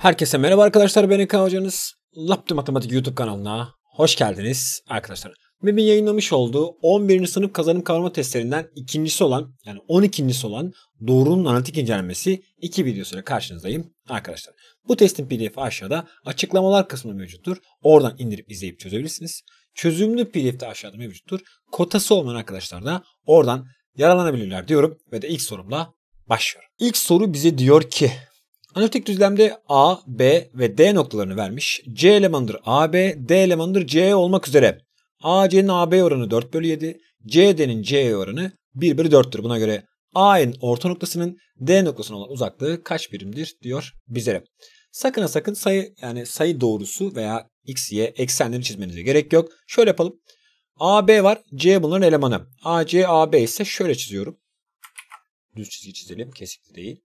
Herkese merhaba arkadaşlar ben Ekan Hocanız. Laptop Matematik YouTube kanalına hoş geldiniz arkadaşlar. MEB'in yayınlamış olduğu 11. sınıf kazanım kavrama testlerinden ikincisi olan yani 12.si olan doğrunun analitik incelenmesi 2 videosuyla karşınızdayım arkadaşlar. Bu testin pdf'i aşağıda açıklamalar kısmında mevcuttur. Oradan indirip izleyip çözebilirsiniz. Çözümlü pdf de aşağıda mevcuttur. Kotası olmayan arkadaşlar da oradan yararlanabilirler diyorum ve de ilk sorumla başlıyorum. İlk soru bize diyor ki Analitik düzlemde A, B ve D noktalarını vermiş. C elemanıdır AB, D elemanıdır C olmak üzere. AC'nin AB oranı 4 bölü 7, CD'nin CE oranı 1 bölü 4'tür. Buna göre A'nın orta noktasının D noktasına olan uzaklığı kaç birimdir diyor bizlere. Sakın sakın sayı yani sayı doğrusu veya x, y eksenlerini çizmenize gerek yok. Şöyle yapalım. AB var. C bunların elemanı. AC, AB ise şöyle çiziyorum. Düz çizgi çizelim. Kesikli değil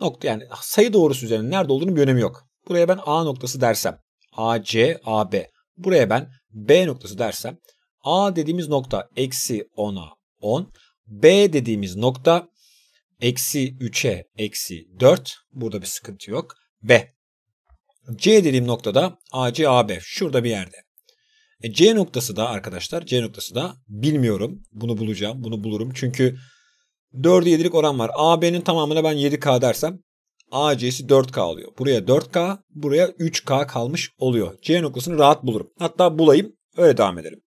nokta yani sayı doğrusu üzerinde nerede olduğunu bir önemi yok. Buraya ben A noktası dersem AC, AB. Buraya ben B noktası dersem A dediğimiz nokta eksi 10'a 10. B dediğimiz nokta eksi 3'e eksi 4. Burada bir sıkıntı yok. B. C dediğim noktada AC, AB. Şurada bir yerde. E, C noktası da arkadaşlar C noktası da bilmiyorum. Bunu bulacağım. Bunu bulurum. Çünkü 4'e 7'lik oran var. AB'nin tamamına ben 7K dersem AC'si 4K oluyor. Buraya 4K, buraya 3K kalmış oluyor. C noktasını rahat bulurum. Hatta bulayım, öyle devam ederim.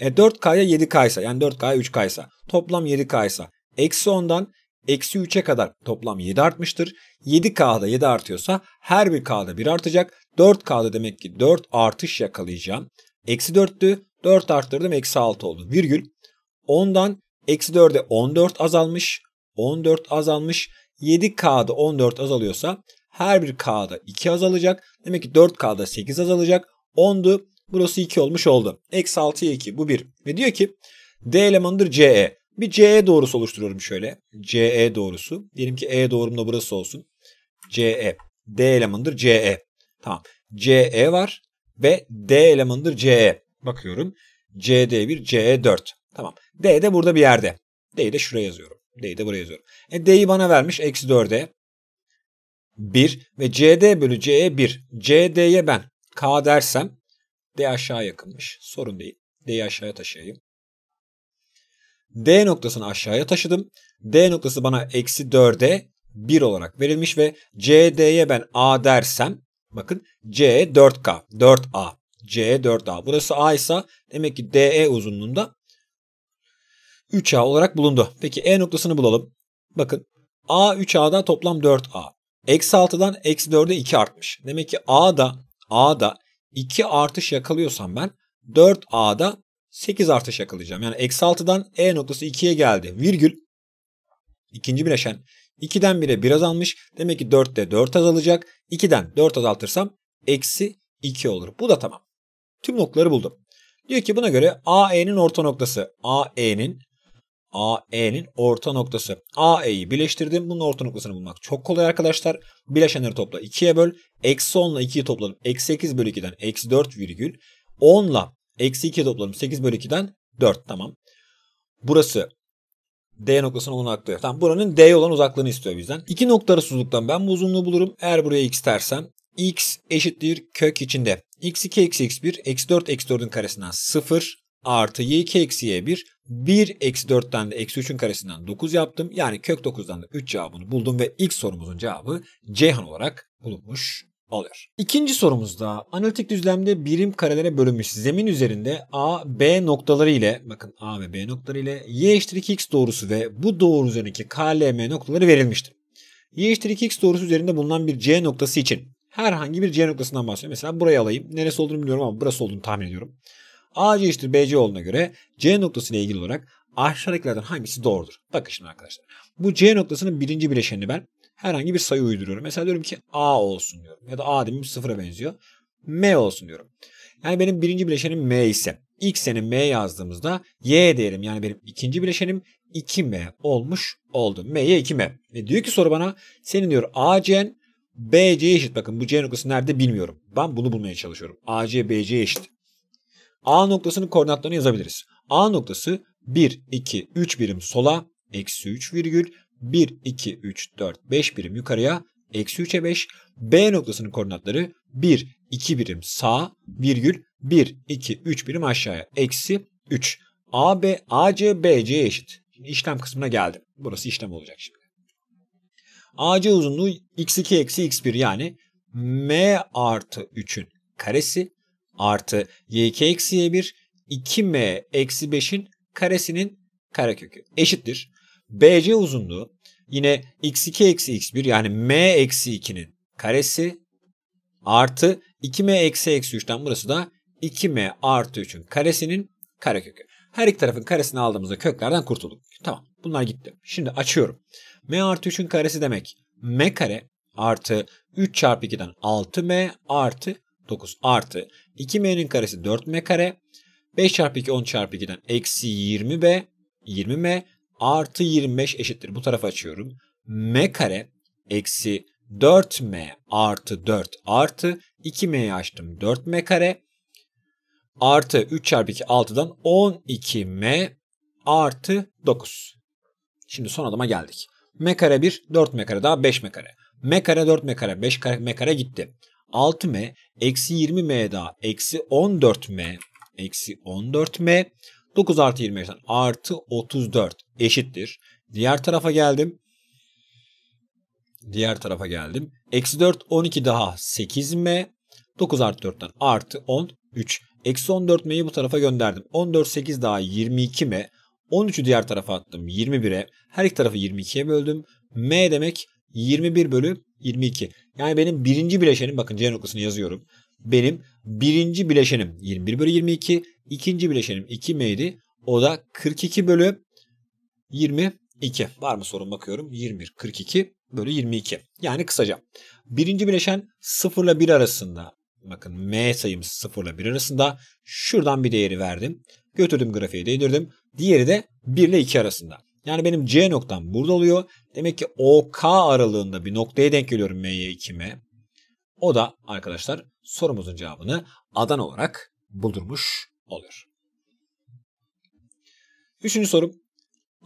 E 4K'ya 7K ise, yani 4K'ya 3K ise, toplam 7K ise, eksi 10'dan eksi 3'e kadar toplam 7 artmıştır. 7K'da 7 artıyorsa her bir K'da 1 artacak. 4K'da demek ki 4 artış yakalayacağım. Eksi 4'tü, 4 arttırdım, eksi 6 oldu. Virgül 10'dan Eksi 4'e 14 azalmış. 14 azalmış. 7K'da 14 azalıyorsa her bir K'da 2 azalacak. Demek ki 4K'da 8 azalacak. 10'du. Burası 2 olmuş oldu. Eksi 6'ya 2 bu 1. Ve diyor ki D elemanıdır CE. Bir CE doğrusu oluşturuyorum şöyle. CE doğrusu. Diyelim ki E doğrumda burası olsun. CE. D elemanıdır CE. Tamam. CE var ve D elemanıdır CE. Bakıyorum. CD1, CE4. Tamam. D de burada bir yerde. D'yi de şuraya yazıyorum. D'yi de buraya yazıyorum. E, D'yi bana vermiş. Eksi 4'e 1 ve CD bölü C'ye 1. CD'ye ben K dersem D aşağı yakınmış. Sorun değil. D'yi aşağıya taşıyayım. D noktasını aşağıya taşıdım. D noktası bana eksi 4'e 1 olarak verilmiş ve CD'ye ben A dersem bakın C 4K 4A C 4A. Burası A ise demek ki DE uzunluğunda 3A olarak bulundu. Peki E noktasını bulalım. Bakın A 3A'dan toplam 4A. Eksi 6'dan eksi 4'e 2 artmış. Demek ki A'da A'da 2 artış yakalıyorsam ben 4A'da 8 artış yakalayacağım. Yani eksi 6'dan E noktası 2'ye geldi. Virgül ikinci bileşen 2'den 1'e 1 azalmış. Demek ki 4'te 4 azalacak. 2'den 4 azaltırsam eksi 2 olur. Bu da tamam. Tüm noktaları buldum. Diyor ki buna göre AE'nin orta noktası AE'nin AE'nin orta noktası. AE'yi birleştirdim. Bunun orta noktasını bulmak çok kolay arkadaşlar. Bileşenleri topla 2'ye böl. Eksi 10 ile 2'yi topladım. Eksi 8 bölü 2'den eksi 4 virgül. 10 ile eksi 2'yi topladım. 8 bölü 2'den 4 tamam. Burası D noktasının uzaklığı. Tamam buranın D olan uzaklığını istiyor bizden. İki nokta arasızlıktan ben bu uzunluğu bulurum. Eğer buraya x dersem x eşittir kök içinde. x2 eksi x1 eksi 4 eksi 4'ün karesinden 0 artı y 2 eksi y 1. 1 eksi 4'ten de eksi 3'ün karesinden 9 yaptım. Yani kök 9'dan da 3 cevabını buldum ve ilk sorumuzun cevabı Ceyhan olarak bulunmuş oluyor. İkinci sorumuzda analitik düzlemde birim karelere bölünmüş zemin üzerinde A, B noktaları ile bakın A ve B noktaları ile y eşittir 2x doğrusu ve bu doğru üzerindeki m noktaları verilmiştir. y eşittir 2x doğrusu üzerinde bulunan bir C noktası için herhangi bir C noktasından bahsediyorum. Mesela burayı alayım. Neresi olduğunu bilmiyorum ama burası olduğunu tahmin ediyorum. AC eşittir BC olduğuna göre C noktası ile ilgili olarak aşağıdakilerden hangisi doğrudur? Bakın şimdi arkadaşlar. Bu C noktasının birinci bileşenini ben herhangi bir sayı uyduruyorum. Mesela diyorum ki A olsun diyorum. Ya da A demin sıfıra benziyor. M olsun diyorum. Yani benim birinci bileşenim M ise X'e M yazdığımızda Y değerim yani benim ikinci bileşenim 2M olmuş oldu. M'ye 2M. Ve diyor ki soru bana senin diyor AC'n BC'ye eşit. Bakın bu C noktası nerede bilmiyorum. Ben bunu bulmaya çalışıyorum. AC BC'ye eşit. A noktasının koordinatlarını yazabiliriz. A noktası 1, 2, 3 birim sola, eksi 3 virgül, 1, 2, 3, 4, 5 birim yukarıya, eksi 3'e 5. B noktasının koordinatları 1, 2 birim sağ, virgül, 1, 2, 3 birim aşağıya, eksi 3. AB, AC, BC'ye eşit. Şimdi işlem kısmına geldim. Burası işlem olacak şimdi. AC uzunluğu x2 eksi x1 yani m artı 3'ün karesi artı yk eksi y1 2m eksi 5'in karesinin karekökü eşittir. BC uzunluğu yine x2 eksi x1 yani m eksi 2'nin karesi artı 2m eksi eksi 3'ten burası da 2m artı 3'ün karesinin karekökü. Her iki tarafın karesini aldığımızda köklerden kurtulduk. Tamam bunlar gitti. Şimdi açıyorum. m artı 3'ün karesi demek m kare artı 3 çarpı 2'den 6m artı 9 artı 2m'nin karesi 4m kare. 5 çarpı 2 10 çarpı 2'den eksi 20b 20m artı 25 eşittir. Bu tarafı açıyorum. m kare eksi 4m artı 4 artı 2m'yi açtım 4m kare artı 3 çarpı 2 6'dan 12m artı 9. Şimdi son adıma geldik. m kare 1 4m kare daha 5m kare. m kare 4m kare 5m kare gitti. 6m eksi 20m daha eksi 14m eksi 14m 9 artı 25'ten artı 34 eşittir. Diğer tarafa geldim. Diğer tarafa geldim. Eksi 4 12 daha 8m 9 artı 4'ten artı 13. Eksi 14m'yi bu tarafa gönderdim. 14 8 daha 22m 13'ü diğer tarafa attım 21'e. Her iki tarafı 22'ye böldüm. m demek 21 bölü 22. Yani benim birinci bileşenim bakın C noktasını yazıyorum. Benim birinci bileşenim 21 bölü 22. İkinci bileşenim 2 miydi? O da 42 bölü 22. Var mı sorun bakıyorum. 21, 42 bölü 22. Yani kısaca. Birinci bileşen 0 ile 1 arasında. Bakın M sayımız 0 ile 1 arasında. Şuradan bir değeri verdim. Götürdüm grafiğe değdirdim. Diğeri de 1 ile 2 arasında. Yani benim C noktam burada oluyor. Demek ki OK aralığında bir noktaya denk geliyorum M'ye 2 O da arkadaşlar sorumuzun cevabını Adana olarak buldurmuş oluyor. Üçüncü soru.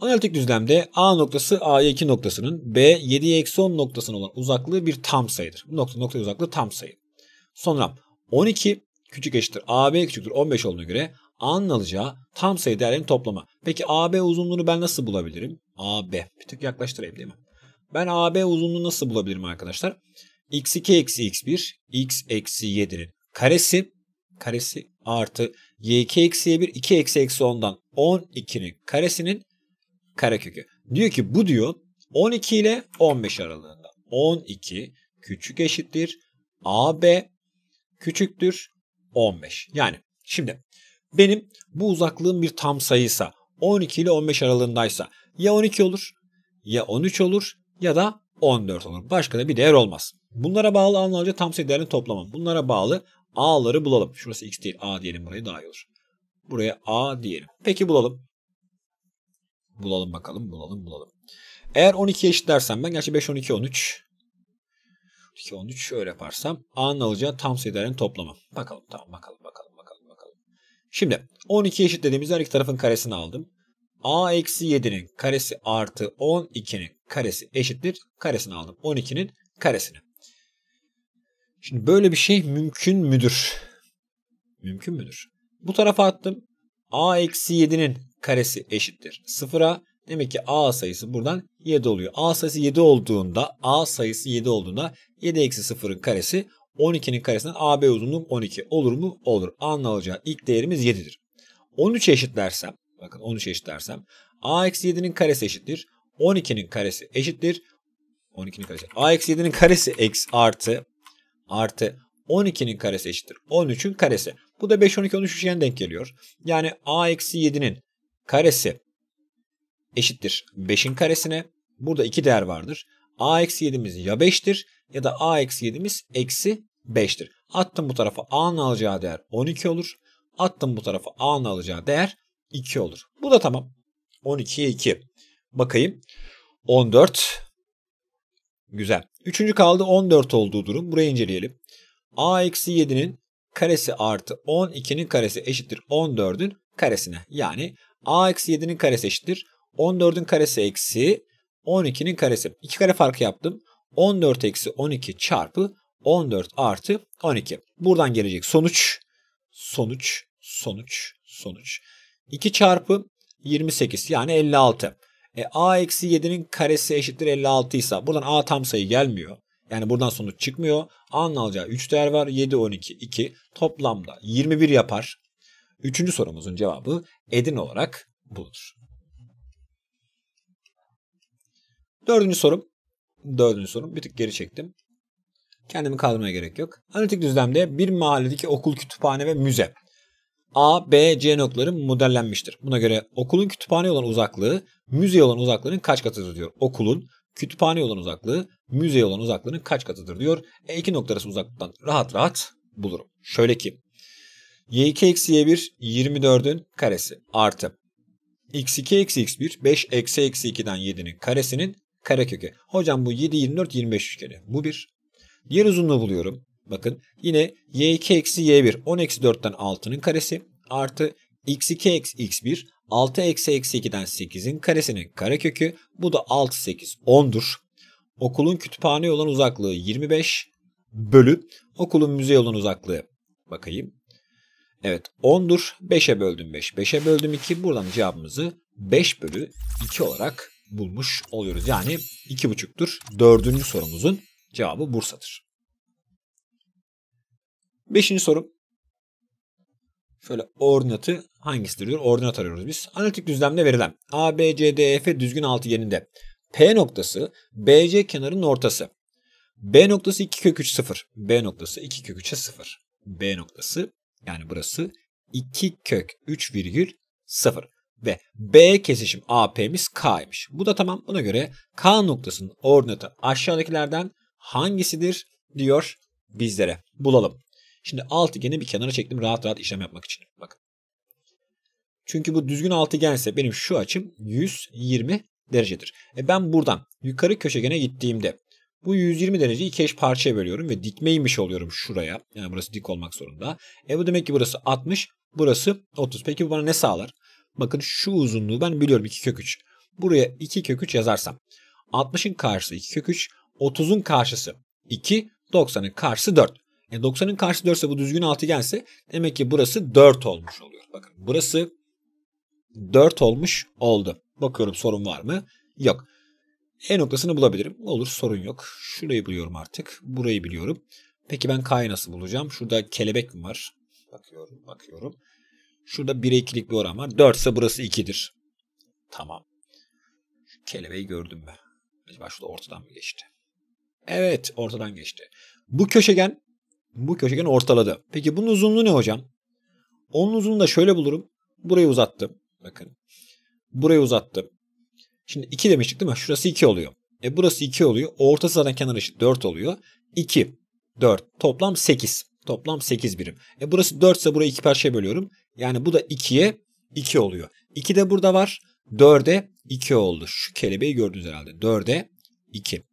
Analitik düzlemde A noktası A'ya 2 noktasının B 7'ye eksi 10 noktasının olan uzaklığı bir tam sayıdır. Bu nokta nokta uzaklığı tam sayı. Sonra 12 küçük eşittir AB küçüktür 15 olduğuna göre A'nın alacağı tam sayı değerlerin toplamı. Peki AB uzunluğunu ben nasıl bulabilirim? AB. Bir tık yaklaştırayım değil mi? Ben AB uzunluğunu nasıl bulabilirim arkadaşlar? x2 eksi x1 x eksi 7'nin karesi karesi artı y2 eksi y1 2 eksi eksi 10'dan 12'nin karesinin karekökü. Diyor ki bu diyor 12 ile 15 aralığında. 12 küçük eşittir. AB küçüktür 15. Yani şimdi benim bu uzaklığım bir tam sayıysa 12 ile 15 aralığındaysa ya 12 olur ya 13 olur ya da 14 olur. Başka da bir değer olmaz. Bunlara bağlı anlamca tam sayı değerini toplamam. Bunlara bağlı a'ları bulalım. Şurası x değil a diyelim burayı daha iyi olur. Buraya a diyelim. Peki bulalım. Bulalım bakalım bulalım bulalım. Eğer 12 eşit eşitlersem ben gerçi 5, 12, 13. 12, 13 şöyle yaparsam a'nın alacağı tam sayı değerini toplamam. Bakalım tamam bakalım bakalım. Şimdi 12 eşit dediğimiz her iki tarafın karesini aldım. A eksi 7'nin karesi artı 12'nin karesi eşittir. Karesini aldım. 12'nin karesini. Şimdi böyle bir şey mümkün müdür? Mümkün müdür? Bu tarafa attım. A eksi 7'nin karesi eşittir. Sıfıra demek ki A sayısı buradan 7 oluyor. A sayısı 7 olduğunda A sayısı 7 olduğunda 7 eksi 0'ın karesi 12'nin karesinden AB uzunluğu 12. Olur mu? Olur. A'nın alacağı ilk değerimiz 7'dir. 13 eşitlersem, bakın 13 eşitlersem A 7'nin karesi eşittir. 12'nin karesi eşittir. 12'nin karesi. A 7'nin karesi x artı artı 12'nin karesi eşittir. 13'ün karesi. Bu da 5, 12, 13 üçgen denk geliyor. Yani A 7'nin karesi eşittir 5'in karesine. Burada iki değer vardır. A 7'miz ya 5'tir ya da A 7'miz eksi 5'tir. Attım bu tarafa A'nın alacağı değer 12 olur. Attım bu tarafa A'nın alacağı değer 2 olur. Bu da tamam. 12'ye 2. Bakayım. 14. Güzel. Üçüncü kaldı 14 olduğu durum. Burayı inceleyelim. A eksi 7'nin karesi artı 12'nin karesi eşittir 14'ün karesine. Yani A eksi 7'nin karesi eşittir 14'ün karesi eksi 12'nin karesi. İki kare farkı yaptım. 14 eksi 12 çarpı 14 artı 12. Buradan gelecek sonuç, sonuç, sonuç, sonuç. 2 çarpı 28 yani 56. E, a eksi 7'nin karesi eşittir 56 ise buradan a tam sayı gelmiyor. Yani buradan sonuç çıkmıyor. A'nın alacağı 3 değer var. 7, 12, 2. Toplamda 21 yapar. Üçüncü sorumuzun cevabı Edin olarak bulunur. Dördüncü sorum. Dördüncü sorum. Bir tık geri çektim. Kendimi kaldırmaya gerek yok. Analitik düzlemde bir mahalledeki okul, kütüphane ve müze. A, B, C noktaları modellenmiştir. Buna göre okulun kütüphane olan uzaklığı müze olan uzaklığının kaç katıdır diyor. Okulun kütüphane olan uzaklığı müze olan uzaklığının kaç katıdır diyor. E2 noktarası uzaklıktan rahat rahat bulurum. Şöyle ki y2 eksi y1 24'ün karesi artı x2 eksi x1 5 eksi eksi 2'den 7'nin karesinin karekökü. Hocam bu 7 24 25 üçgeni. Bu bir. Yer uzunluğu buluyorum. Bakın yine y2 eksi y1 10 eksi 4'ten 6'nın karesi artı x2 eksi x1 6 eksi eksi 2'den 8'in karesinin karekökü bu da 6 8 10'dur. Okulun kütüphaneye olan uzaklığı 25 bölü okulun müzeye olan uzaklığı bakayım. Evet 10'dur 5'e böldüm 5 5'e böldüm 2 buradan cevabımızı 5 bölü 2 olarak bulmuş oluyoruz. Yani 2,5'tur dördüncü sorumuzun Cevabı Bursa'dır. Beşinci soru. Şöyle ordinatı hangisidir diyor. Ordinat arıyoruz biz. Analitik düzlemde verilen A, B, C, D, e, F düzgün altıgeninde P noktası BC kenarının ortası. B noktası 2 kök 3 0. B noktası 2 kök 3'e 0. B noktası yani burası 2 kök 3 virgül 0. Ve B kesişim AP'miz K'ymış. Bu da tamam. Buna göre K noktasının ordinatı aşağıdakilerden hangisidir diyor bizlere. Bulalım. Şimdi altıgeni bir kenara çektim rahat rahat işlem yapmak için. Bakın. Çünkü bu düzgün altıgense benim şu açım 120 derecedir. E ben buradan yukarı köşegene gittiğimde bu 120 dereceyi iki eş parçaya bölüyorum ve dikme inmiş oluyorum şuraya. Yani burası dik olmak zorunda. E bu demek ki burası 60, burası 30. Peki bu bana ne sağlar? Bakın şu uzunluğu ben biliyorum 2 kök 3. Buraya 2 kök 3 yazarsam 60'ın karşısı 2 kök 3, 30'un karşısı 2, 90'ın karşısı 4. E 90'ın karşısı 4 ise bu düzgün altıgense demek ki burası 4 olmuş oluyor. Bakın burası 4 olmuş oldu. Bakıyorum sorun var mı? Yok. E noktasını bulabilirim. Olur sorun yok. Şurayı biliyorum artık. Burayı biliyorum. Peki ben K'yı nasıl bulacağım? Şurada kelebek mi var? Bakıyorum bakıyorum. Şurada 1'e 2'lik bir oran var. 4 ise burası 2'dir. Tamam. Şu kelebeği gördüm ben. Acaba şurada ortadan mı geçti? Evet ortadan geçti. Bu köşegen bu köşegen ortaladı. Peki bunun uzunluğu ne hocam? Onun uzunluğunu da şöyle bulurum. Burayı uzattım. Bakın. Burayı uzattım. Şimdi 2 demiştik değil mi? Şurası 2 oluyor. E burası 2 oluyor. Ortası zaten kenar eşit 4 oluyor. 2, 4. Toplam 8. Toplam 8 birim. E burası 4 ise burayı 2 parçaya bölüyorum. Yani bu da 2'ye 2 oluyor. 2 de burada var. 4'e 2 oldu. Şu kelebeği gördünüz herhalde. 4'e 2.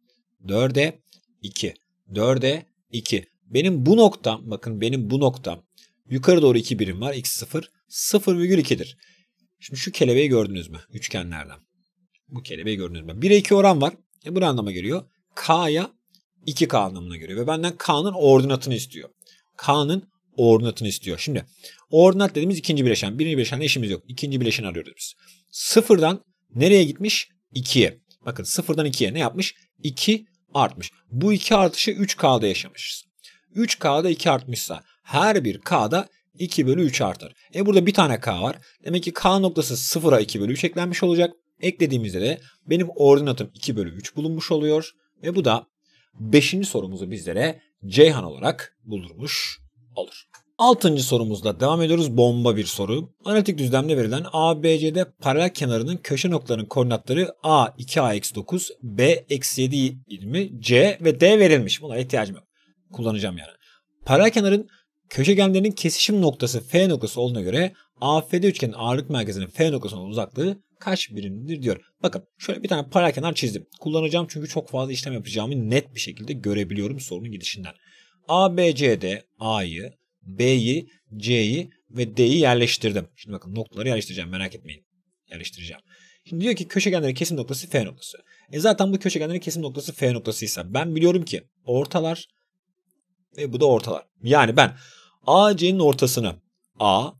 4'e 2. 4'e 2. Benim bu noktam bakın benim bu noktam yukarı doğru 2 birim var. X 0. 0,2'dir. Şimdi şu kelebeği gördünüz mü? Üçgenlerden. Bu kelebeği gördünüz mü? 1'e 2 oran var. E bu ne anlama geliyor? K'ya 2K anlamına geliyor. Ve benden K'nın ordinatını istiyor. K'nın ordinatını istiyor. Şimdi ordinat dediğimiz ikinci bileşen. Birinci bileşenle işimiz yok. İkinci bileşeni arıyoruz biz. Sıfırdan nereye gitmiş? 2'ye. Bakın sıfırdan 2'ye ne yapmış? 2 artmış. Bu iki artışı 3K'da yaşamışız. 3K'da 2 artmışsa her bir K'da 2 bölü 3 artar. E burada bir tane K var. Demek ki K noktası 0'a 2 bölü 3 eklenmiş olacak. Eklediğimizde de benim ordinatım 2 bölü 3 bulunmuş oluyor. Ve bu da 5. sorumuzu bizlere Ceyhan olarak bulurmuş olur. Altıncı sorumuzla devam ediyoruz. Bomba bir soru. Analitik düzlemde verilen ABCD paralel kenarının köşe noktalarının koordinatları A 2A-9, B 7 ilmi, C ve D verilmiş. Buna ihtiyacım yok. Kullanacağım yani. Paralel kenarın köşegenlerinin kesişim noktası F noktası olduğuna göre AFD üçgenin ağırlık merkezinin F noktasının uzaklığı kaç birimdir diyor. Bakın şöyle bir tane paralel kenar çizdim. Kullanacağım çünkü çok fazla işlem yapacağımı net bir şekilde görebiliyorum sorunun gidişinden. ABCD A'yı B'yi, C'yi ve D'yi yerleştirdim. Şimdi bakın noktaları yerleştireceğim merak etmeyin. Yerleştireceğim. Şimdi diyor ki köşegenlerin kesim noktası F noktası. E zaten bu köşegenlerin kesim noktası F noktasıysa ben biliyorum ki ortalar ve bu da ortalar. Yani ben A, C'nin ortasını A,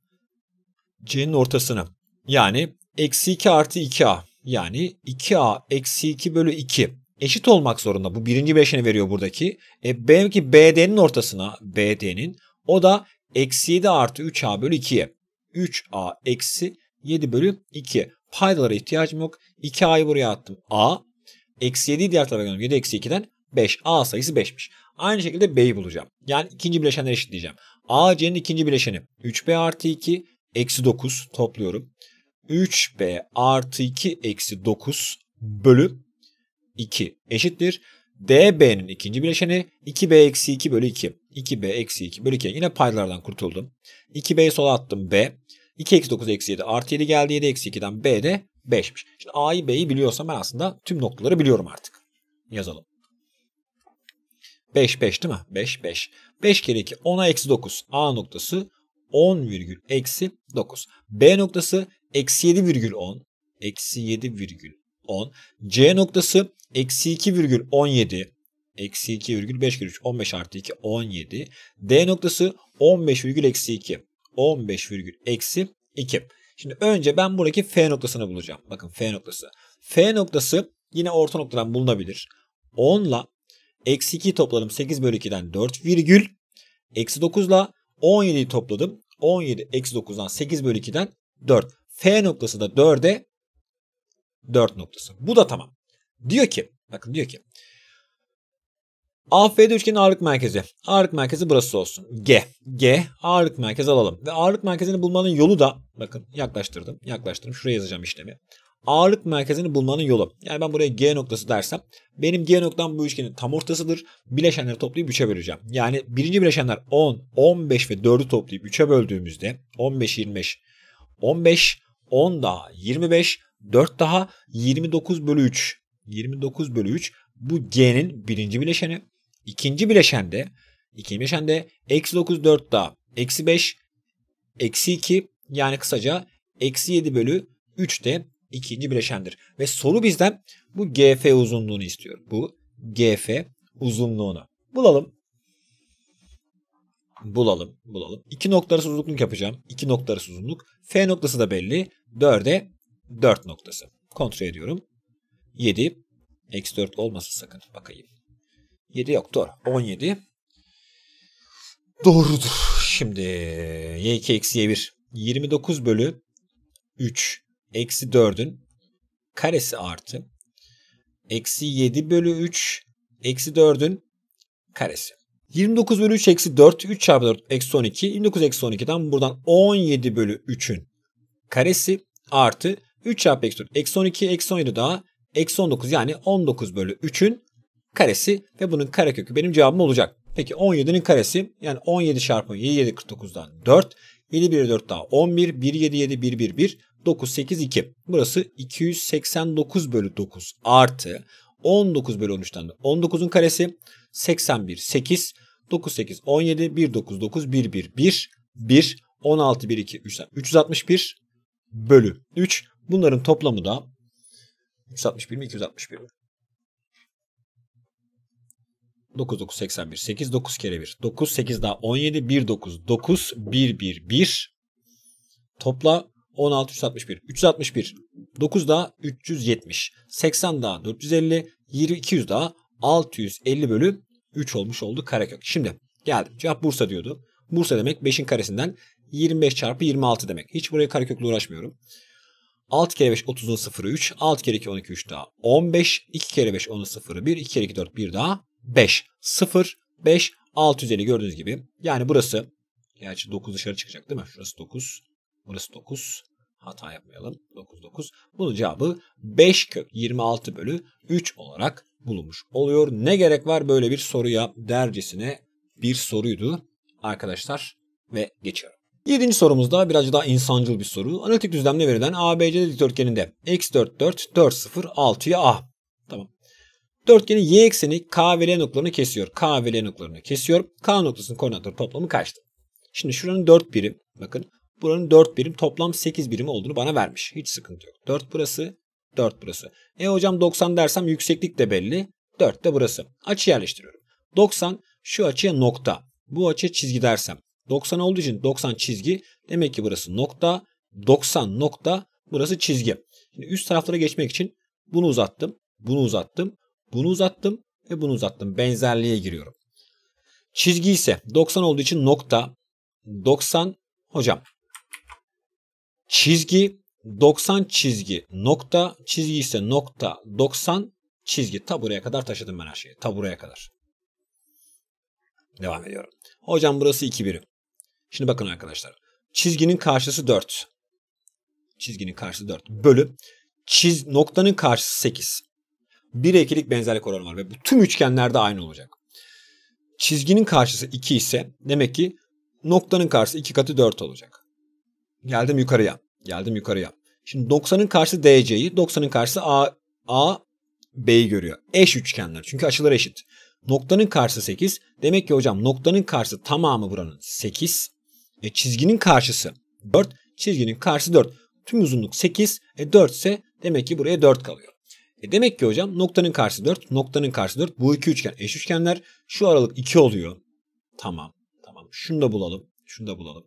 C'nin ortasını yani eksi 2 artı 2A yani 2A eksi 2 bölü 2 eşit olmak zorunda. Bu birinci beşeni veriyor buradaki. E, B ki BD'nin ortasına BD'nin o da eksi 7 artı 3a bölü 2'ye. 3a eksi 7 bölü 2. Paydalara ihtiyacım yok. 2a'yı buraya attım. a. Eksi 7'yi diğer tarafa gönderiyorum. 7 eksi 2'den 5. a sayısı 5'miş. Aynı şekilde b'yi bulacağım. Yani ikinci bileşenleri eşitleyeceğim. a c'nin ikinci bileşeni 3b artı 2 eksi 9 topluyorum. 3b artı 2 eksi 9 bölü 2 eşittir. d b'nin ikinci bileşeni 2b eksi 2 bölü 2. 2b eksi 2 bölü bölüken yine paylardan kurtuldum. 2b'yi sola attım b. 2 eksi 9 eksi 7 artı 7 geldi 7 eksi 2'den b de 5'miş. Şimdi a'yı b'yi biliyorsam ben aslında tüm noktaları biliyorum artık. Yazalım. 5 5 değil mi? 5 5. 5 kere 2 10'a eksi 9. A noktası 10 virgül eksi 9. B noktası eksi 7 virgül 10. Eksi 7 virgül 10. C noktası eksi 2 virgül 17 eksi 2 virgül 5 kere 3 15 artı 2 17. D noktası 15 virgül eksi 2. 15 virgül eksi 2. Şimdi önce ben buradaki F noktasını bulacağım. Bakın F noktası. F noktası yine orta noktadan bulunabilir. 10 ile eksi 2 topladım 8 bölü 2'den 4 virgül. Eksi 9 ile 17'yi topladım. 17 eksi 9'dan 8 bölü 2'den 4. F noktası da 4'e 4 noktası. Bu da tamam. Diyor ki bakın diyor ki AFD üçgenin ağırlık merkezi. Ağırlık merkezi burası olsun. G. G ağırlık merkezi alalım. Ve ağırlık merkezini bulmanın yolu da bakın yaklaştırdım. Yaklaştırdım. Şuraya yazacağım işlemi. Ağırlık merkezini bulmanın yolu. Yani ben buraya G noktası dersem benim G noktam bu üçgenin tam ortasıdır. Bileşenleri toplayıp 3'e böleceğim. Yani birinci bileşenler 10, 15 ve 4'ü toplayıp 3'e böldüğümüzde 15, 25, 15, 10 daha 25, 4 daha 29 bölü 3. 29 bölü 3 bu G'nin birinci bileşeni. İkinci bileşende ikinci bileşende eksi 9 4 daha eksi 5 eksi 2 yani kısaca eksi 7 bölü 3 de ikinci bileşendir. Ve soru bizden bu GF uzunluğunu istiyor. Bu GF uzunluğunu. Bulalım. Bulalım, bulalım. İki noktaları uzunluk yapacağım. İki noktaları uzunluk. F noktası da belli. 4'e 4 noktası. Kontrol ediyorum. 7, eksi 4 olmasın sakın. Bakayım. 7 yok doğru. 17. Doğrudur. Şimdi y2 eksi y1. 29 bölü 3 eksi 4'ün karesi artı eksi 7 bölü 3 eksi 4'ün karesi. 29 bölü 3 eksi 4 3 çarpı 4 eksi 12 29 eksi 12'den buradan 17 bölü 3'ün karesi artı 3 çarpı eksi 4 eksi 12 eksi 17 daha eksi 19 yani 19 bölü 3'ün karesi ve bunun karekökü benim cevabım olacak. Peki 17'nin karesi yani 17 çarpı 7 7 49'dan 4. 7 1 4 daha 11. 1 7 7 1 1 1 9 8 2. Burası 289 bölü 9 artı 19 bölü 13'ten 19'un karesi 81 8 9 8 17 1 9 9 1 1 1 1 16 1 2 3 361 bölü 3 bunların toplamı da 361 mi 261 mi? 9 9 81 8 9 kere 1 9 8 daha 17 1 9 9 1 1 1 topla 16 361 361 9 daha 370 80 daha 450 20 200 daha 650 bölü 3 olmuş oldu karekök. Şimdi geldim. Cevap Bursa diyordu. Bursa demek 5'in karesinden 25 çarpı 26 demek. Hiç buraya karekökle uğraşmıyorum. 6 kere 5 30'un 0'ı 3. 6 kere 2 12 3 daha 15. 2 kere 5 10'un 0'ı 1. 2 kere 2 4 1 daha 5. 0, 5, 6 üzeri gördüğünüz gibi. Yani burası gerçi 9 dışarı çıkacak değil mi? Şurası 9. Burası 9. Hata yapmayalım. 9, 9. Bunun cevabı 5 kök 26 bölü 3 olarak bulunmuş oluyor. Ne gerek var böyle bir soruya dercesine bir soruydu arkadaşlar ve geçiyorum. Yedinci sorumuzda birazcık daha insancıl bir soru. Analitik düzlemde verilen ABCD dikdörtgeninde x4 4 4 0 6'ya a Dörtgenin y ekseni K ve L noktalarını kesiyor. K ve L noktalarını kesiyor. K noktasının koordinatları toplamı kaçtı? Şimdi şuranın 4 birim. Bakın buranın 4 birim toplam 8 birim olduğunu bana vermiş. Hiç sıkıntı yok. 4 burası 4 burası. E hocam 90 dersem yükseklik de belli. 4 de burası. Açı yerleştiriyorum. 90 şu açıya nokta. Bu açıya çizgi dersem. 90 olduğu için 90 çizgi. Demek ki burası nokta. 90 nokta. Burası çizgi. Şimdi üst taraflara geçmek için bunu uzattım. Bunu uzattım. Bunu uzattım ve bunu uzattım. Benzerliğe giriyorum. Çizgi ise 90 olduğu için nokta 90 hocam. Çizgi 90 çizgi nokta çizgi ise nokta 90 çizgi. Ta buraya kadar taşıdım ben her şeyi. Ta buraya kadar. Devam ediyorum. Hocam burası 2 birim. Şimdi bakın arkadaşlar. Çizginin karşısı 4. Çizginin karşısı 4 bölü. Çiz, noktanın karşısı 8. 1'e 2'lik benzerlik oranı var ve bu tüm üçgenlerde aynı olacak. Çizginin karşısı 2 ise demek ki noktanın karşısı 2 katı 4 olacak. Geldim yukarıya. Geldim yukarıya. Şimdi 90'ın karşısı DC'yi, 90'ın karşısı A, A B'yi görüyor. Eş üçgenler. Çünkü açılar eşit. Noktanın karşısı 8. Demek ki hocam noktanın karşısı tamamı buranın 8. E, çizginin karşısı 4. Çizginin karşısı 4. Tüm uzunluk 8. E, 4 ise demek ki buraya 4 kalıyor. E demek ki hocam noktanın karşısı 4, noktanın karşısı 4. Bu iki üçgen eş üçgenler. Şu aralık 2 oluyor. Tamam. Tamam. Şunu da bulalım. Şunu da bulalım.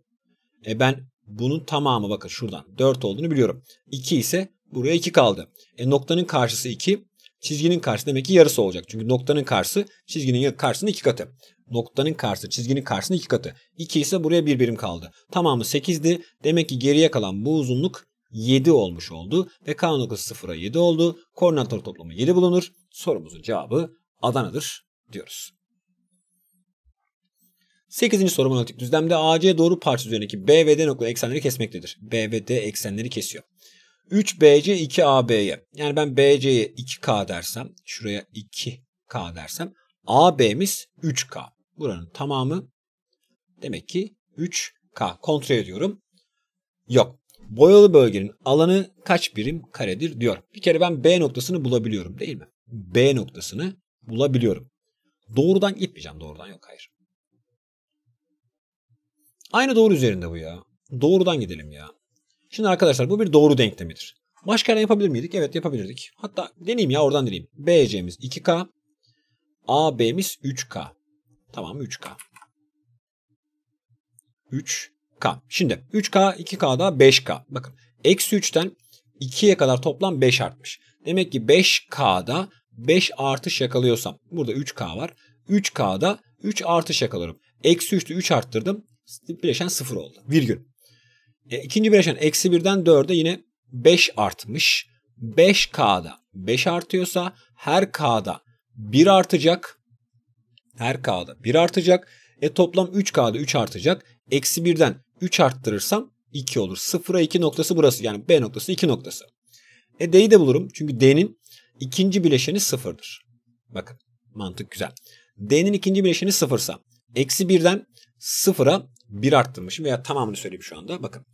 E ben bunun tamamı bakın şuradan 4 olduğunu biliyorum. 2 ise buraya 2 kaldı. E noktanın karşısı 2. Çizginin karşısı demek ki yarısı olacak. Çünkü noktanın karşısı çizginin karşısının 2 katı. Noktanın karşısı çizginin karşısının 2 katı. 2 ise buraya 1 birim kaldı. Tamamı 8'di. Demek ki geriye kalan bu uzunluk 7 olmuş oldu ve k noktası 0'a 7 oldu. Koordinatör toplamı 7 bulunur. Sorumuzun cevabı Adana'dır diyoruz. 8. soru analitik düzlemde AC doğru parça üzerindeki B ve D noktalı eksenleri kesmektedir. B ve D eksenleri kesiyor. 3BC 2AB'ye yani ben BC'ye 2K dersem şuraya 2K dersem AB'miz 3K. Buranın tamamı demek ki 3K. Kontrol ediyorum. Yok boyalı bölgenin alanı kaç birim karedir diyor. Bir kere ben B noktasını bulabiliyorum değil mi? B noktasını bulabiliyorum. Doğrudan gitmeyeceğim. Doğrudan yok hayır. Aynı doğru üzerinde bu ya. Doğrudan gidelim ya. Şimdi arkadaşlar bu bir doğru denklemidir. Başka yerden yapabilir miydik? Evet yapabilirdik. Hatta deneyeyim ya oradan deneyeyim. BC'miz 2K. AB'miz 3K. Tamam 3K. 3 K. Şimdi 3K, 2K da 5K. Bakın eksi 3'ten 2'ye kadar toplam 5 artmış. Demek ki 5K'da 5 artış yakalıyorsam. Burada 3K var. 3K'da 3 artış yakalarım. Eksi 3'te 3 arttırdım. Bileşen 0 oldu. Virgül. E, ikinci bileşen eksi 1'den 4'e yine 5 artmış. 5K'da 5 artıyorsa her K'da 1 artacak. Her K'da 1 artacak. E toplam 3K'da 3 artacak. Eksi 1'den 3 arttırırsam 2 olur. 0'a 2 noktası burası. Yani B noktası 2 noktası. E D'yi de bulurum. Çünkü D'nin ikinci bileşeni 0'dır. Bakın mantık güzel. D'nin ikinci bileşeni 0'sa eksi 1'den 0'a 1 arttırmışım veya tamamını söyleyeyim şu anda. Bakın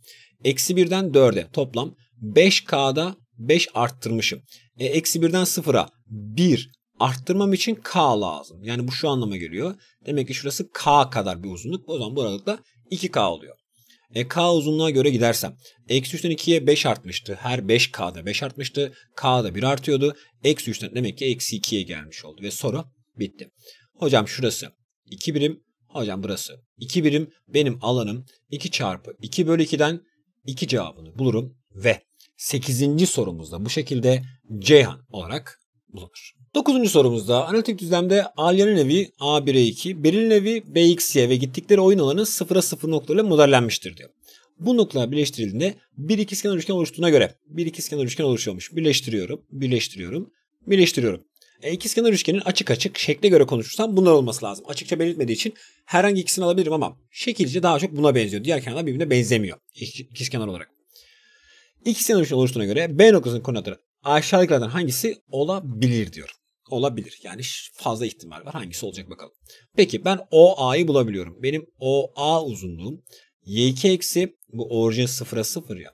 eksi 1'den 4'e toplam 5K'da 5 arttırmışım. E, eksi 1'den 0'a 1 arttırmam için K lazım. Yani bu şu anlama geliyor. Demek ki şurası K kadar bir uzunluk. O zaman bu aralıkta 2K oluyor. E, K uzunluğa göre gidersem. Eksi 3'ten 2'ye 5 artmıştı. Her 5 K'da 5 artmıştı. K'da 1 artıyordu. Eksi 3'ten demek ki eksi 2'ye gelmiş oldu. Ve soru bitti. Hocam şurası 2 birim. Hocam burası 2 birim. Benim alanım 2 çarpı 2 bölü 2'den 2 cevabını bulurum. Ve 8. sorumuzda bu şekilde Ceyhan olarak bulunur. Dokuzuncu sorumuzda analitik düzlemde A'lerin evi A1'e 2, Beril'in evi BX'ye ve gittikleri oyun alanı 0'a 0 noktalarıyla modellenmiştir diyor. Bu noktalar birleştirildiğinde bir ikizkenar üçgen oluştuğuna göre bir ikizkenar üçgen oluşuyormuş. Birleştiriyorum, birleştiriyorum, birleştiriyorum. E, ikizkenar üçgenin açık açık şekle göre konuşursam bunlar olması lazım. Açıkça belirtmediği için herhangi ikisini alabilirim ama şekilce daha çok buna benziyor. Diğer kenarlar birbirine benzemiyor ikizkenar olarak. İkizkenar üçgen oluştuğuna göre B noktasının koordinatları aşağıdakilerden hangisi olabilir diyor olabilir. Yani fazla ihtimal var. Hangisi olacak bakalım. Peki ben OA'yı bulabiliyorum. Benim OA uzunluğum y2 eksi bu orijin sıfıra sıfır ya.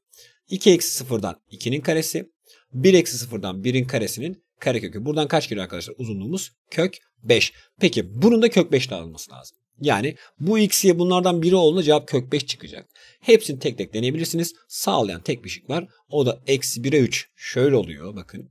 2 eksi 0'dan 2'nin karesi. 1 eksi 0'dan 1'in karesinin karekökü. Buradan kaç geliyor arkadaşlar? Uzunluğumuz kök 5. Peki bunun da kök 5 dağılması lazım. Yani bu x'ye bunlardan biri olduğunda cevap kök 5 çıkacak. Hepsini tek tek deneyebilirsiniz. Sağlayan tek bir şık var. O da eksi 1'e 3. Şöyle oluyor bakın.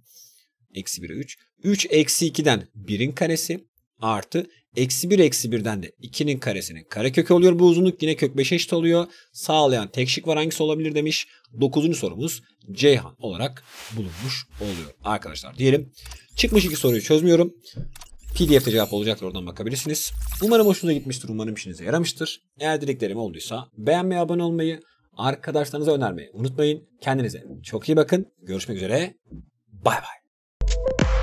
Eksi 1'e 3. 3 eksi 2'den 1'in karesi artı eksi 1 eksi 1'den de 2'nin karesinin karekökü oluyor bu uzunluk. Yine kök 5'e eşit oluyor. Sağlayan tek şık var hangisi olabilir demiş. 9. sorumuz Ceyhan olarak bulunmuş oluyor arkadaşlar diyelim. Çıkmış iki soruyu çözmüyorum. PDF'de cevap olacaktır oradan bakabilirsiniz. Umarım hoşunuza gitmiştir, umarım işinize yaramıştır. Eğer dileklerim olduysa beğenmeyi, abone olmayı, arkadaşlarınıza önermeyi unutmayın. Kendinize çok iyi bakın. Görüşmek üzere. Bay bay. you